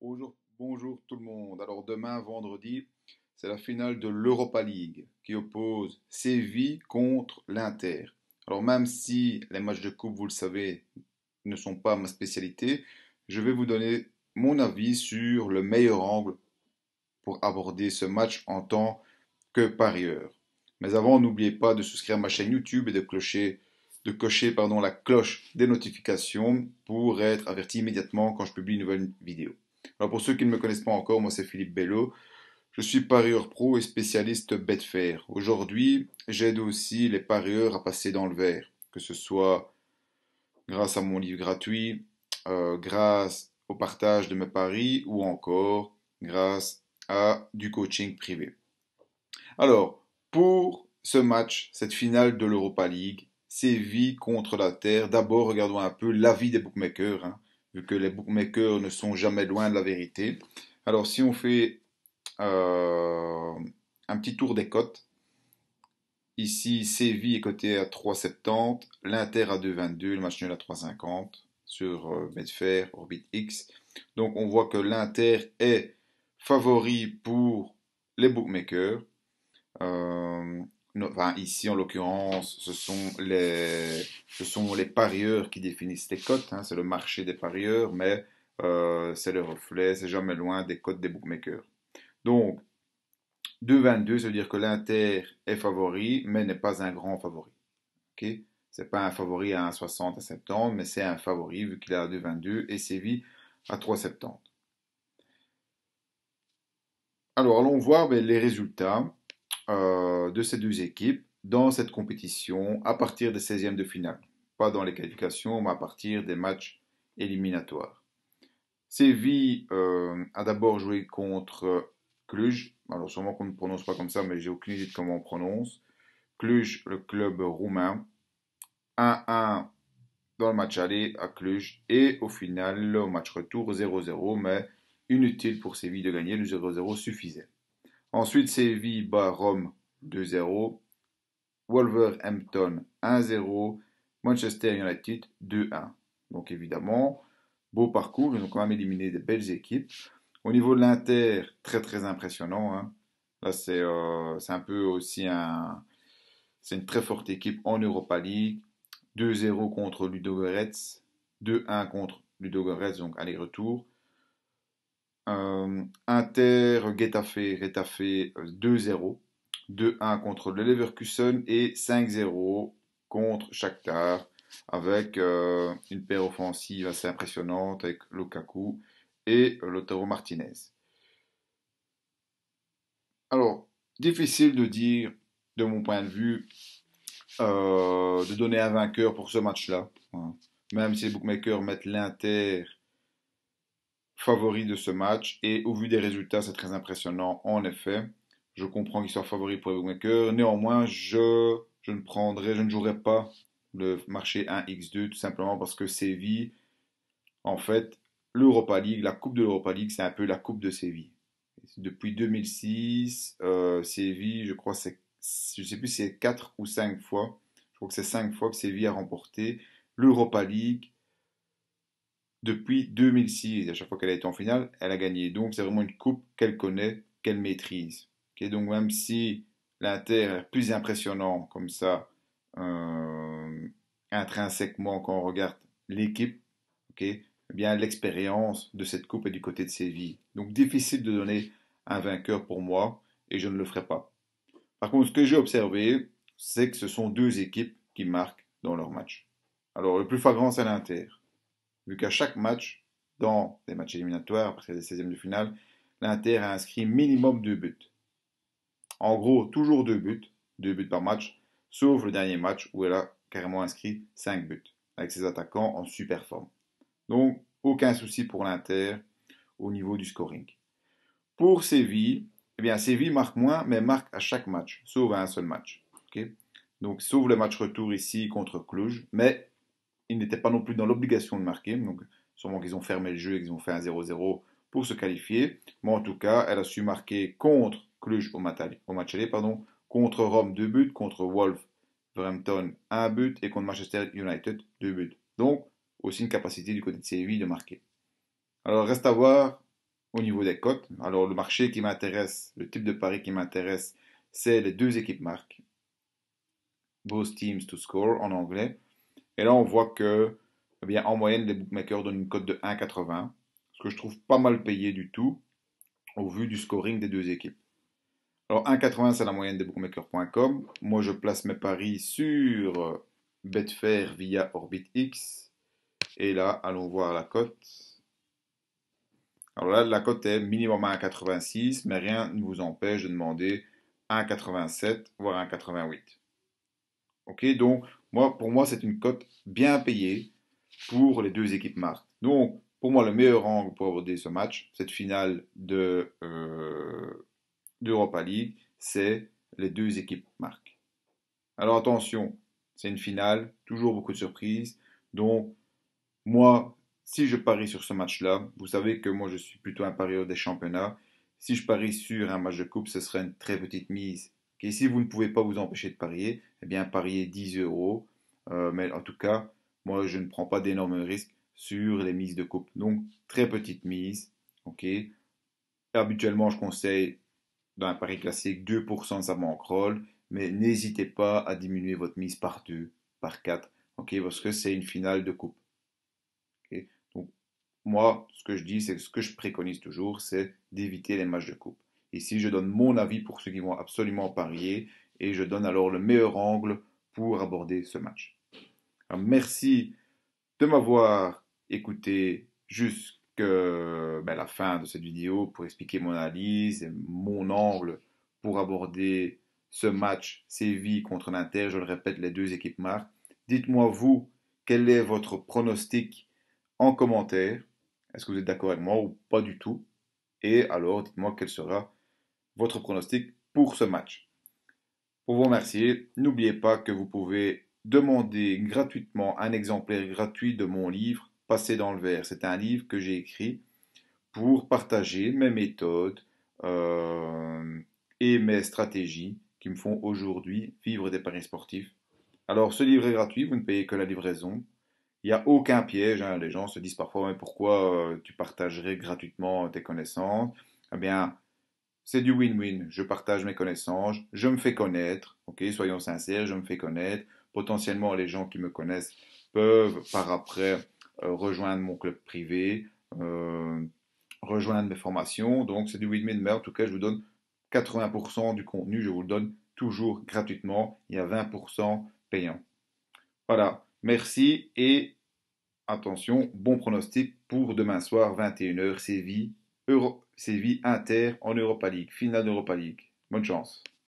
Bonjour, bonjour, tout le monde. Alors demain, vendredi, c'est la finale de l'Europa League qui oppose Séville contre l'Inter. Alors même si les matchs de coupe, vous le savez, ne sont pas ma spécialité, je vais vous donner mon avis sur le meilleur angle pour aborder ce match en tant que parieur. Mais avant, n'oubliez pas de souscrire à ma chaîne YouTube et de de cocher la cloche des notifications pour être averti immédiatement quand je publie une nouvelle vidéo. Alors pour ceux qui ne me connaissent pas encore, moi c'est Philippe Bello. Je suis parieur pro et spécialiste Betfair. Aujourd'hui, j'aide aussi les parieurs à passer dans le vert, que ce soit grâce à mon livre gratuit, euh, grâce au partage de mes paris ou encore grâce à du coaching privé. Alors, pour ce match, cette finale de l'Europa League, Séville contre la Terre, d'abord regardons un peu l'avis des bookmakers. Hein vu que les bookmakers ne sont jamais loin de la vérité. Alors si on fait euh, un petit tour des cotes, ici Séville est coté à 3,70, l'Inter à 2,22, le match à 3,50 sur euh, Orbitx. Orbit X. Donc on voit que l'Inter est favori pour les bookmakers. Euh, enfin, ici en l'occurrence, ce sont les, parieurs qui définissent les cotes. Hein. c'est le marché des parieurs, mais euh, c'est le reflet, c'est jamais loin des cotes des bookmakers. Donc, 2,22, ça veut dire que l'Inter est favori, mais n'est pas un grand favori. Ok c'est pas un favori à 1,60 à 70, mais c'est un favori vu qu'il est à 2,22 et vie à 3,70. Alors allons voir ben, les résultats. Euh, de ces deux équipes dans cette compétition à partir des 16e de finale. Pas dans les qualifications, mais à partir des matchs éliminatoires. Séville euh, a d'abord joué contre Cluj. Alors sûrement qu'on ne prononce pas comme ça, mais j'ai aucune idée de comment on prononce. Cluj, le club roumain. 1-1 dans le match aller à Cluj. Et au final, le match retour, 0-0. Mais inutile pour Séville de gagner. Le 0-0 suffisait. Ensuite, Séville bat 2-0. Wolverhampton 1-0. Manchester United 2-1. Donc évidemment, beau parcours. Ils ont quand même éliminé des belles équipes. Au niveau de l'Inter, très très impressionnant. Hein. Là, euh, c'est un peu aussi un... C'est une très forte équipe en Europa League. 2-0 contre Ludogorets. 2-1 contre Ludogorets, donc aller-retour. Euh, Inter, Getafe, Getafe 2-0. 2-1 contre le Leverkusen et 5-0 contre Shakhtar avec euh, une paire offensive assez impressionnante avec Lukaku et euh, Lotaro Martinez. Alors, difficile de dire, de mon point de vue, de donner un vainqueur pour ce match-là. Hein. Même si les bookmakers mettent l'Inter favori de ce match. Et au vu des résultats, c'est très impressionnant, en effet. Je comprends qu'il soit favori pour les bookmakers. Néanmoins, je, je ne prendrai, je ne jouerai pas le marché 1x2, tout simplement parce que Séville, en fait, l'Europa League, la Coupe de l'Europa League, c'est un peu la Coupe de Séville. Depuis 2006, euh, Séville, je crois, c'est, je sais plus c'est 4 ou 5 fois, je crois que c'est 5 fois que Séville a remporté l'Europa League depuis 2006. À chaque fois qu'elle a été en finale, elle a gagné. Donc c'est vraiment une coupe qu'elle connaît, qu'elle maîtrise. donc même si l'Inter est plus impressionnant comme ça, euh, intrinsèquement quand on regarde l'équipe, eh l'expérience de cette coupe est du côté de Séville. Donc difficile de donner un vainqueur pour moi et je ne le ferai pas. Par contre, ce que j'ai observé, c'est que ce sont deux équipes qui marquent dans leur match. Alors le plus flagrant, c'est l'Inter vu qu'à chaque match, dans les matchs éliminatoires, après les 16e de finale, l'Inter a inscrit minimum deux buts. En gros, toujours deux buts, deux buts par match, sauf le dernier match où elle a carrément inscrit 5 buts, avec ses attaquants en super forme. Donc, aucun souci pour l'Inter au niveau du scoring. Pour Séville, eh bien, Séville marque moins, mais marque à chaque match, sauf à un seul match. Donc, sauf le match retour ici contre Cluj, mais ils n'étaient pas non plus dans l'obligation de marquer. Donc, sûrement qu'ils ont fermé le jeu et qu'ils ont fait un 0-0 pour se qualifier. Mais en tout cas, elle a su marquer contre Cluj au, au match aller, pardon, contre Rome 2 buts, contre Wolf Brampton 1 but et contre Manchester United 2 buts. Donc, aussi une capacité du côté de Séville de marquer. Alors, reste à voir au niveau des cotes. Alors, le marché qui m'intéresse, le type de pari qui m'intéresse, c'est les deux équipes marques. Both teams to score en anglais. Et là, on voit que, eh bien, en moyenne, les bookmakers donnent une cote de 1,80, ce que je trouve pas mal payé du tout, au vu du scoring des deux équipes. Alors, 1,80, c'est la moyenne des bookmakers.com. Moi, je place mes paris sur euh, Betfair via OrbitX. Et là, allons voir la cote. Alors là, la cote est minimum à 1,86, mais rien ne vous empêche de demander 1,87, voire 1,88. Ok, donc moi, pour moi, c'est une cote bien payée pour les deux équipes marques. Donc, pour moi, le meilleur angle pour aborder ce match, cette finale de euh, d'Europa League, c'est les deux équipes marques. Alors attention, c'est une finale, toujours beaucoup de surprises. Donc, moi, si je parie sur ce match-là, vous savez que moi, je suis plutôt un parieur des championnats. Si je parie sur un match de coupe, ce serait une très petite mise si vous ne pouvez pas vous empêcher de parier, eh bien pariez 10 euros. Euh, mais en tout cas, moi je ne prends pas d'énormes risques sur les mises de coupe. Donc très petite mise. ok. habituellement, je conseille dans un pari classique 2% de sa bankroll, mais n'hésitez pas à diminuer votre mise par 2, par 4, ok, parce que c'est une finale de coupe. Donc moi, ce que je dis, c'est ce que je préconise toujours, c'est d'éviter les matchs de coupe. Ici, je donne mon avis pour ceux qui vont absolument parier et je donne alors le meilleur angle pour aborder ce match. merci de m'avoir écouté jusqu'à ben, la fin de cette vidéo pour expliquer mon analyse, et mon angle pour aborder ce match Séville contre l'Inter. Je le répète, les deux équipes marquent. Dites-moi, vous, quel est votre pronostic en commentaire Est-ce que vous êtes d'accord avec moi ou pas du tout Et alors, dites-moi quel sera votre pronostic pour ce match. Pour vous remercier, n'oubliez pas que vous pouvez demander gratuitement un exemplaire gratuit de mon livre Passer dans le verre. C'est un livre que j'ai écrit pour partager mes méthodes euh, et mes stratégies qui me font aujourd'hui vivre des paris sportifs. Alors ce livre est gratuit, vous ne payez que la livraison. Il n'y a aucun piège, hein. les gens se disent parfois mais pourquoi euh, tu partagerais gratuitement tes connaissances Eh bien, c'est du win-win. Je partage mes connaissances, je me fais connaître, ok, soyons sincères, je me fais connaître. Potentiellement, les gens qui me connaissent peuvent par après euh, rejoindre mon club privé, euh, rejoindre mes formations. Donc, c'est du win-win, mais en tout cas, je vous donne 80% du contenu, je vous le donne toujours gratuitement. Il y a 20% payant. Voilà, merci et attention, bon pronostic pour demain soir, 21h, Séville, Euro. Séville Inter en Europa League, finale d'Europa League. Bonne chance.